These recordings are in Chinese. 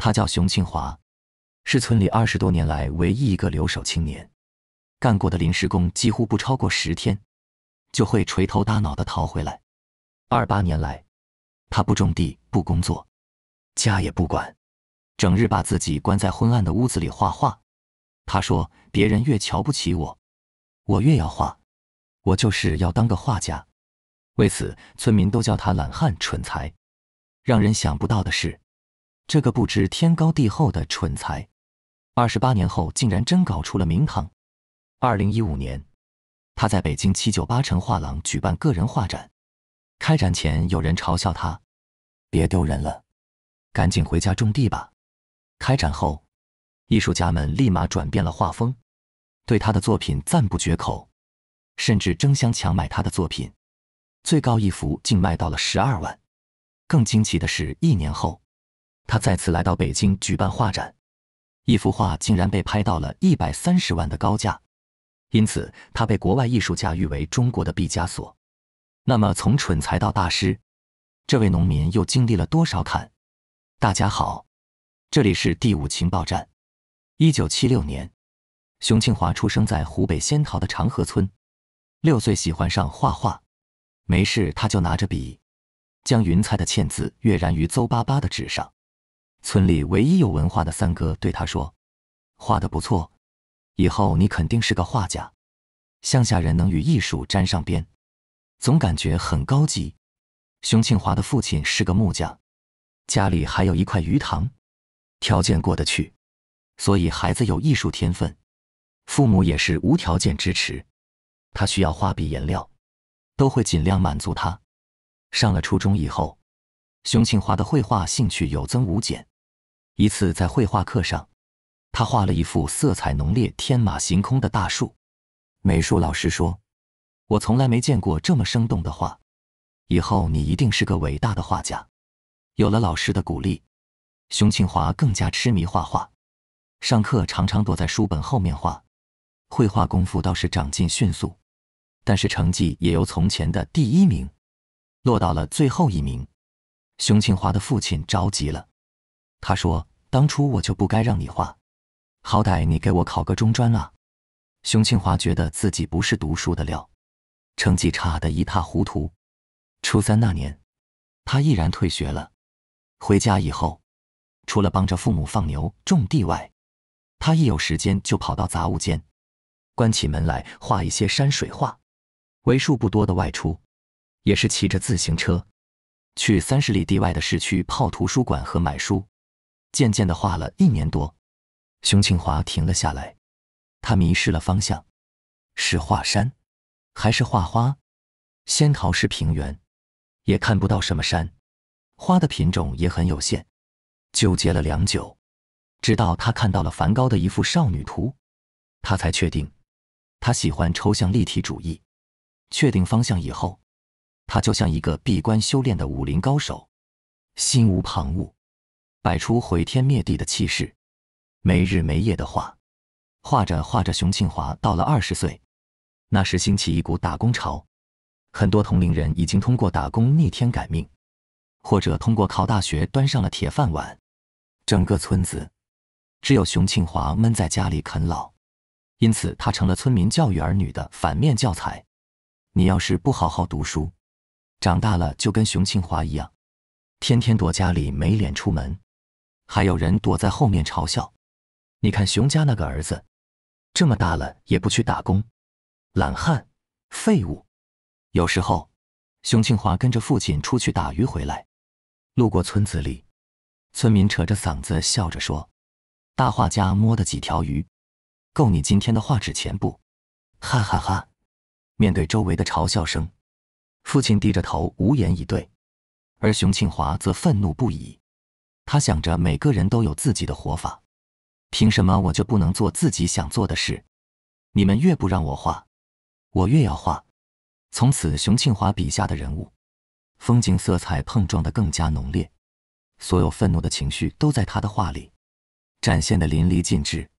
他叫熊庆华，是村里二十多年来唯一一个留守青年。干过的临时工几乎不超过十天，就会垂头耷脑的逃回来。二八年来，他不种地，不工作，家也不管，整日把自己关在昏暗的屋子里画画。他说：“别人越瞧不起我，我越要画，我就是要当个画家。”为此，村民都叫他懒汉、蠢材。让人想不到的是。这个不知天高地厚的蠢材，二十八年后竟然真搞出了名堂。二零一五年，他在北京七九八城画廊举办个人画展。开展前，有人嘲笑他：“别丢人了，赶紧回家种地吧。”开展后，艺术家们立马转变了画风，对他的作品赞不绝口，甚至争相抢买他的作品，最高一幅竟卖到了十二万。更惊奇的是，一年后。他再次来到北京举办画展，一幅画竟然被拍到了一百三十万的高价，因此他被国外艺术家誉为中国的毕加索。那么，从蠢才到大师，这位农民又经历了多少坎？大家好，这里是第五情报站。一九七六年，熊庆华出生在湖北仙桃的长河村，六岁喜欢上画画，没事他就拿着笔，将云彩的嵌字跃然于邹巴巴的纸上。村里唯一有文化的三哥对他说：“画的不错，以后你肯定是个画家。乡下人能与艺术沾上边，总感觉很高级。”熊庆华的父亲是个木匠，家里还有一块鱼塘，条件过得去，所以孩子有艺术天分，父母也是无条件支持。他需要画笔颜料，都会尽量满足他。上了初中以后，熊庆华的绘画兴趣有增无减。一次在绘画课上，他画了一幅色彩浓烈、天马行空的大树。美术老师说：“我从来没见过这么生动的画，以后你一定是个伟大的画家。”有了老师的鼓励，熊庆华更加痴迷画画，上课常常躲在书本后面画。绘画功夫倒是长进迅速，但是成绩也由从前的第一名，落到了最后一名。熊庆华的父亲着急了，他说。当初我就不该让你画，好歹你给我考个中专啊！熊庆华觉得自己不是读书的料，成绩差得一塌糊涂。初三那年，他毅然退学了。回家以后，除了帮着父母放牛、种地外，他一有时间就跑到杂物间，关起门来画一些山水画。为数不多的外出，也是骑着自行车，去三十里地外的市区泡图书馆和买书。渐渐的画了一年多，熊庆华停了下来，他迷失了方向，是画山，还是画花？仙桃是平原，也看不到什么山，花的品种也很有限。纠结了良久，直到他看到了梵高的一幅少女图，他才确定，他喜欢抽象立体主义。确定方向以后，他就像一个闭关修炼的武林高手，心无旁骛。摆出毁天灭地的气势，没日没夜的画，画着画着，熊庆华到了二十岁，那时兴起一股打工潮，很多同龄人已经通过打工逆天改命，或者通过考大学端上了铁饭碗，整个村子只有熊庆华闷在家里啃老，因此他成了村民教育儿女的反面教材。你要是不好好读书，长大了就跟熊庆华一样，天天躲家里没脸出门。还有人躲在后面嘲笑，你看熊家那个儿子，这么大了也不去打工，懒汉，废物。有时候，熊庆华跟着父亲出去打鱼回来，路过村子里，村民扯着嗓子笑着说：“大画家摸的几条鱼，够你今天的画纸钱不？”哈哈哈！面对周围的嘲笑声，父亲低着头无言以对，而熊庆华则愤怒不已。他想着每个人都有自己的活法，凭什么我就不能做自己想做的事？你们越不让我画，我越要画。从此，熊庆华笔下的人物、风景色彩碰撞的更加浓烈，所有愤怒的情绪都在他的画里展现的淋漓尽致。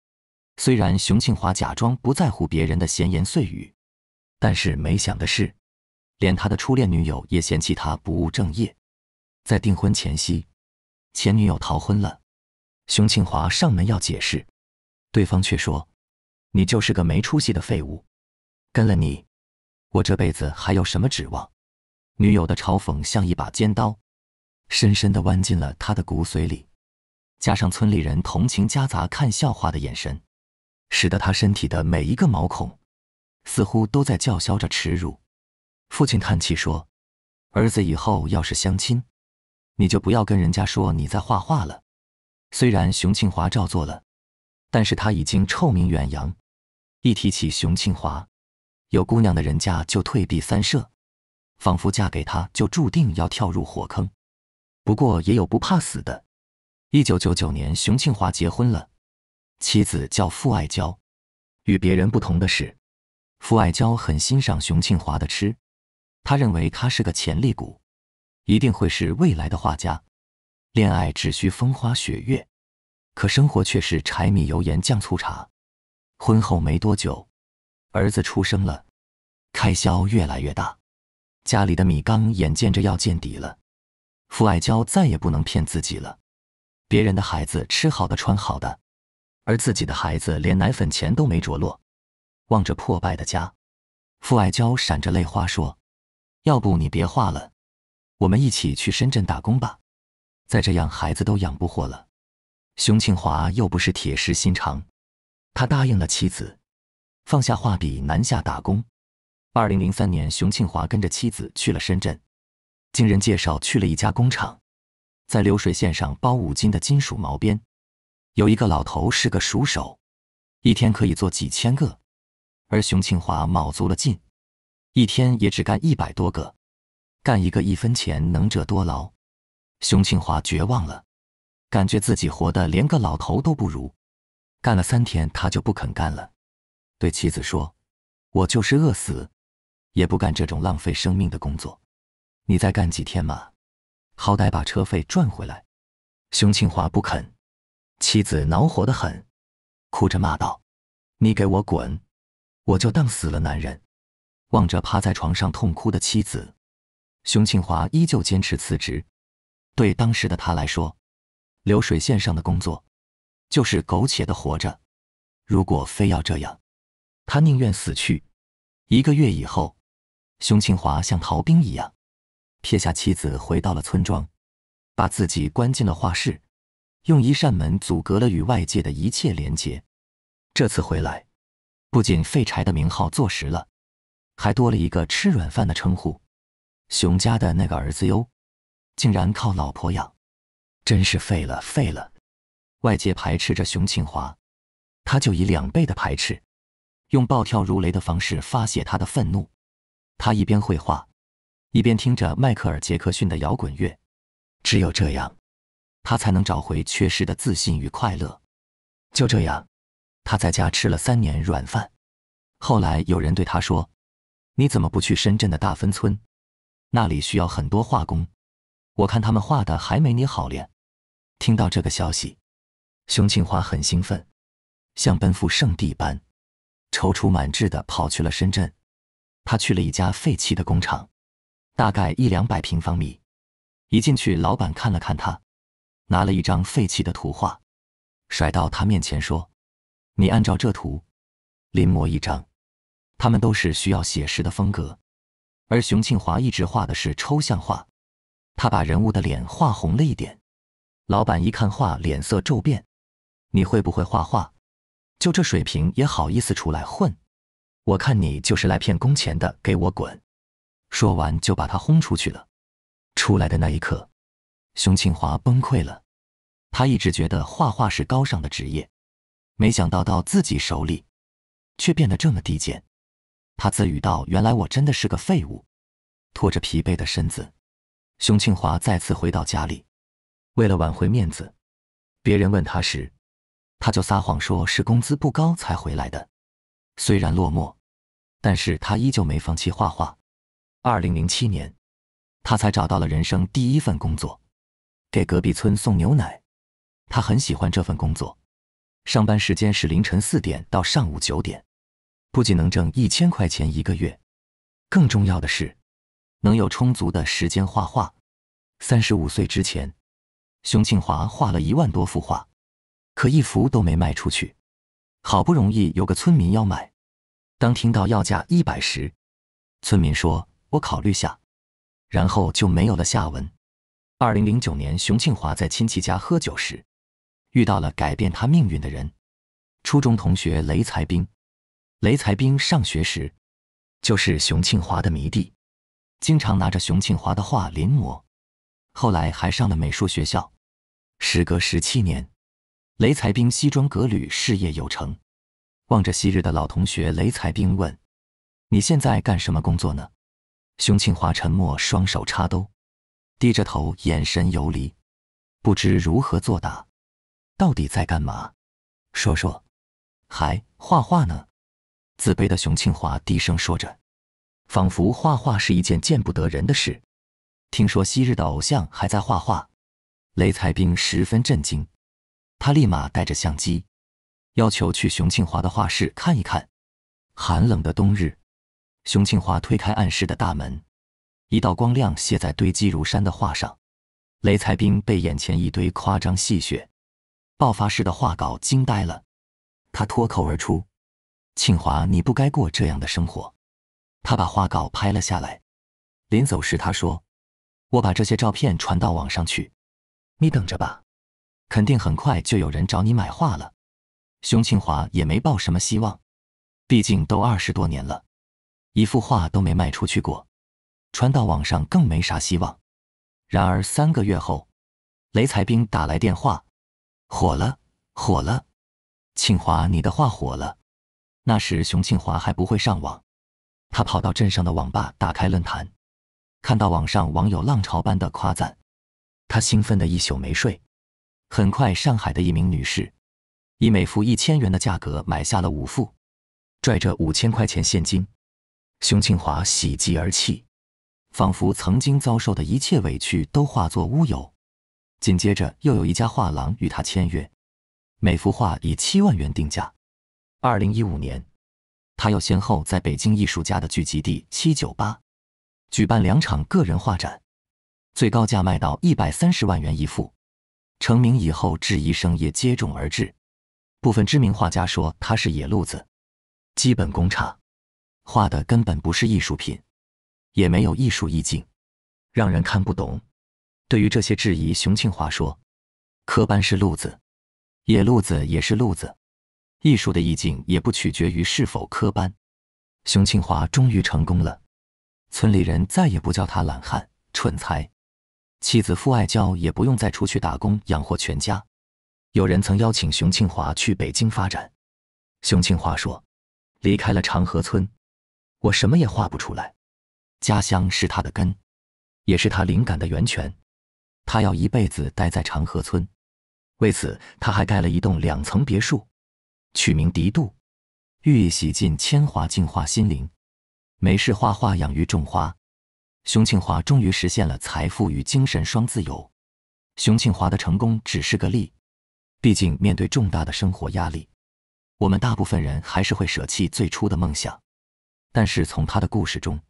虽然熊庆华假装不在乎别人的闲言碎语，但是没想的是，连他的初恋女友也嫌弃他不务正业，在订婚前夕。前女友逃婚了，熊庆华上门要解释，对方却说：“你就是个没出息的废物，跟了你，我这辈子还有什么指望？”女友的嘲讽像一把尖刀，深深地弯进了他的骨髓里。加上村里人同情夹杂看笑话的眼神，使得他身体的每一个毛孔似乎都在叫嚣着耻辱。父亲叹气说：“儿子以后要是相亲。”你就不要跟人家说你在画画了。虽然熊庆华照做了，但是他已经臭名远扬。一提起熊庆华，有姑娘的人家就退避三舍，仿佛嫁给他就注定要跳入火坑。不过也有不怕死的。一九九九年，熊庆华结婚了，妻子叫傅爱娇。与别人不同的是，傅爱娇很欣赏熊庆华的吃，他认为他是个潜力股。一定会是未来的画家。恋爱只需风花雪月，可生活却是柴米油盐酱醋茶。婚后没多久，儿子出生了，开销越来越大，家里的米缸眼见着要见底了。傅爱娇再也不能骗自己了，别人的孩子吃好的穿好的，而自己的孩子连奶粉钱都没着落。望着破败的家，傅爱娇闪着泪花说：“要不你别画了。”我们一起去深圳打工吧，再这样孩子都养不活了。熊庆华又不是铁石心肠，他答应了妻子，放下画笔南下打工。二零零三年，熊庆华跟着妻子去了深圳，经人介绍去了一家工厂，在流水线上包五金的金属毛边。有一个老头是个熟手，一天可以做几千个，而熊庆华卯足了劲，一天也只干一百多个。干一个一分钱，能者多劳。熊庆华绝望了，感觉自己活的连个老头都不如。干了三天，他就不肯干了，对妻子说：“我就是饿死，也不干这种浪费生命的工作。”你再干几天嘛，好歹把车费赚回来。熊庆华不肯，妻子恼火得很，哭着骂道：“你给我滚！我就当死了男人。”望着趴在床上痛哭的妻子。熊庆华依旧坚持辞职。对当时的他来说，流水线上的工作就是苟且的活着。如果非要这样，他宁愿死去。一个月以后，熊庆华像逃兵一样撇下妻子，回到了村庄，把自己关进了画室，用一扇门阻隔了与外界的一切连接。这次回来，不仅废柴的名号坐实了，还多了一个吃软饭的称呼。熊家的那个儿子哟，竟然靠老婆养，真是废了废了！外界排斥着熊庆华，他就以两倍的排斥，用暴跳如雷的方式发泄他的愤怒。他一边绘画，一边听着迈克尔·杰克逊的摇滚乐，只有这样，他才能找回缺失的自信与快乐。就这样，他在家吃了三年软饭。后来有人对他说：“你怎么不去深圳的大芬村？”那里需要很多画工，我看他们画的还没你好咧。听到这个消息，熊庆华很兴奋，像奔赴圣地般，踌躇满志地跑去了深圳。他去了一家废弃的工厂，大概一两百平方米。一进去，老板看了看他，拿了一张废弃的图画，甩到他面前说：“你按照这图临摹一张。他们都是需要写实的风格。”而熊庆华一直画的是抽象画，他把人物的脸画红了一点。老板一看画，脸色骤变：“你会不会画画？就这水平也好意思出来混？我看你就是来骗工钱的，给我滚！”说完就把他轰出去了。出来的那一刻，熊庆华崩溃了。他一直觉得画画是高尚的职业，没想到到自己手里，却变得这么低贱。他自语道：“原来我真的是个废物。”拖着疲惫的身子，熊庆华再次回到家里。为了挽回面子，别人问他时，他就撒谎说：“是工资不高才回来的。”虽然落寞，但是他依旧没放弃画画。二零零七年，他才找到了人生第一份工作，给隔壁村送牛奶。他很喜欢这份工作，上班时间是凌晨四点到上午九点。不仅能挣一千块钱一个月，更重要的是，能有充足的时间画画。三十五岁之前，熊庆华画了一万多幅画，可一幅都没卖出去。好不容易有个村民要买，当听到要价一百时，村民说：“我考虑下。”然后就没有了下文。二零零九年，熊庆华在亲戚家喝酒时，遇到了改变他命运的人——初中同学雷才兵。雷财兵上学时，就是熊庆华的迷弟，经常拿着熊庆华的画临摹，后来还上了美术学校。时隔十七年，雷财兵西装革履，事业有成。望着昔日的老同学雷财兵问：“你现在干什么工作呢？”熊庆华沉默，双手插兜，低着头，眼神游离，不知如何作答。到底在干嘛？说说，还画画呢？自卑的熊庆华低声说着，仿佛画画是一件见不得人的事。听说昔日的偶像还在画画，雷彩兵十分震惊。他立马带着相机，要求去熊庆华的画室看一看。寒冷的冬日，熊庆华推开暗室的大门，一道光亮泻在堆积如山的画上。雷彩兵被眼前一堆夸张、戏谑、爆发式的画稿惊呆了，他脱口而出。庆华，你不该过这样的生活。他把画稿拍了下来，临走时他说：“我把这些照片传到网上去，你等着吧，肯定很快就有人找你买画了。”熊庆华也没抱什么希望，毕竟都二十多年了，一幅画都没卖出去过，传到网上更没啥希望。然而三个月后，雷财兵打来电话：“火了，火了，庆华，你的画火了。”那时，熊庆华还不会上网，他跑到镇上的网吧打开论坛，看到网上网友浪潮般的夸赞，他兴奋的一宿没睡。很快，上海的一名女士以每幅一千元的价格买下了五幅，拽着五千块钱现金，熊庆华喜极而泣，仿佛曾经遭受的一切委屈都化作乌有。紧接着，又有一家画廊与他签约，每幅画以七万元定价。二零一五年，他又先后在北京艺术家的聚集地七九八，举办两场个人画展，最高价卖到一百三十万元一幅。成名以后，质疑声也接踵而至。部分知名画家说他是野路子，基本功差，画的根本不是艺术品，也没有艺术意境，让人看不懂。对于这些质疑，熊庆华说：“科班是路子，野路子也是路子。”艺术的意境也不取决于是否科班。熊庆华终于成功了，村里人再也不叫他懒汉、蠢材，妻子傅爱娇也不用再出去打工养活全家。有人曾邀请熊庆华去北京发展，熊庆华说：“离开了长河村，我什么也画不出来。家乡是他的根，也是他灵感的源泉。他要一辈子待在长河村。为此，他还盖了一栋两层别墅。”取名涤度，寓意洗尽铅华，净化心灵。没事画画、养鱼、种花，熊庆华终于实现了财富与精神双自由。熊庆华的成功只是个例，毕竟面对重大的生活压力，我们大部分人还是会舍弃最初的梦想。但是从他的故事中，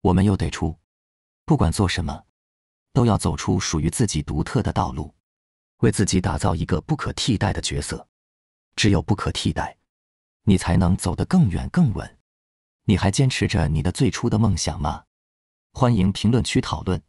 我们又得出，不管做什么，都要走出属于自己独特的道路，为自己打造一个不可替代的角色。只有不可替代，你才能走得更远更稳。你还坚持着你的最初的梦想吗？欢迎评论区讨论。